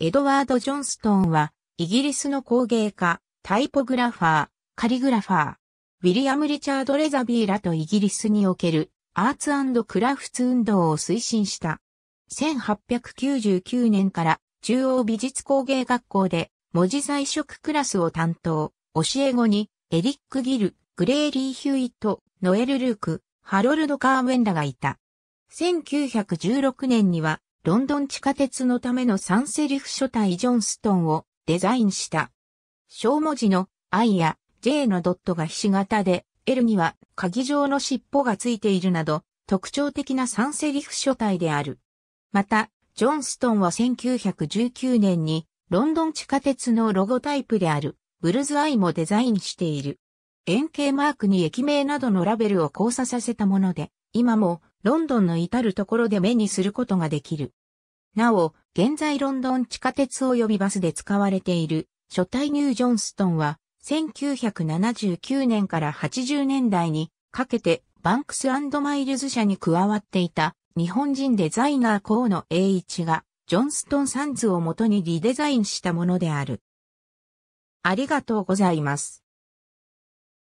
エドワード・ジョンストーンは、イギリスの工芸家、タイポグラファー、カリグラファー、ウィリアム・リチャード・レザビーらとイギリスにおけるアーツクラフツ運動を推進した。1899年から中央美術工芸学校で文字彩色クラスを担当、教え子にエリック・ギル、グレーリー・ヒュイット、ノエル・ルーク、ハロルド・カーウェンらがいた。1916年にはロンドン地下鉄のためのサンセリフ書体ジョンストンをデザインした。小文字の I や J のドットがひし形で、L には鍵状の尻尾がついているなど、特徴的なサンセリフ書体である。また、ジョンストンは1919年にロンドン地下鉄のロゴタイプであるブルズアイもデザインしている。円形マークに駅名などのラベルを交差させたもので、今もロンドンの至るところで目にすることができる。なお、現在ロンドン地下鉄及びバスで使われている、初対ニュー・ジョンストンは、1979年から80年代にかけてバンクスマイルズ社に加わっていた日本人デザイナー河野栄一がジョンストンサンズをもとにリデザインしたものである。ありがとうございます。